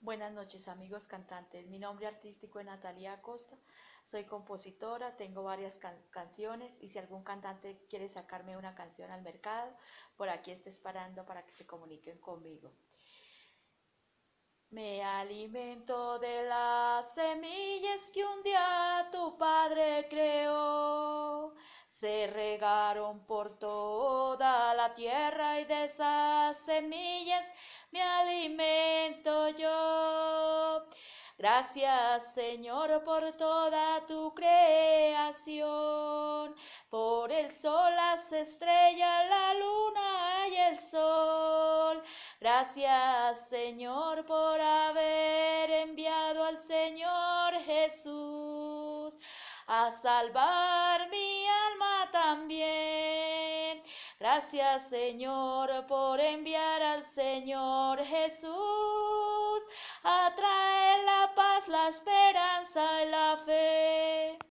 Buenas noches amigos cantantes, mi nombre artístico es Natalia Acosta, soy compositora, tengo varias canciones y si algún cantante quiere sacarme una canción al mercado, por aquí estoy esperando para que se comuniquen conmigo. Me alimento de las semillas que un día tu padre creó, se regaron por toda la tierra y de esas semillas me alimento Gracias Señor por toda tu creación, por el sol, las estrellas, la luna y el sol. Gracias Señor por haber enviado al Señor Jesús a salvar mi alma también. Gracias Señor por enviar al Señor Jesús a traer la esperanza y la fe.